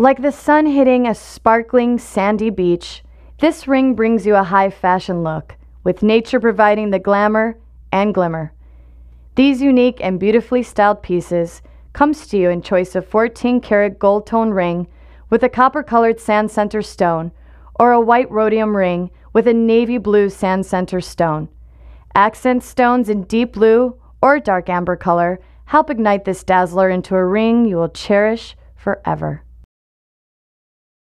Like the sun hitting a sparkling sandy beach, this ring brings you a high fashion look, with nature providing the glamour and glimmer. These unique and beautifully styled pieces comes to you in choice of 14 karat gold tone ring with a copper colored sand center stone or a white rhodium ring with a navy blue sand center stone. Accent stones in deep blue or dark amber color help ignite this dazzler into a ring you will cherish forever.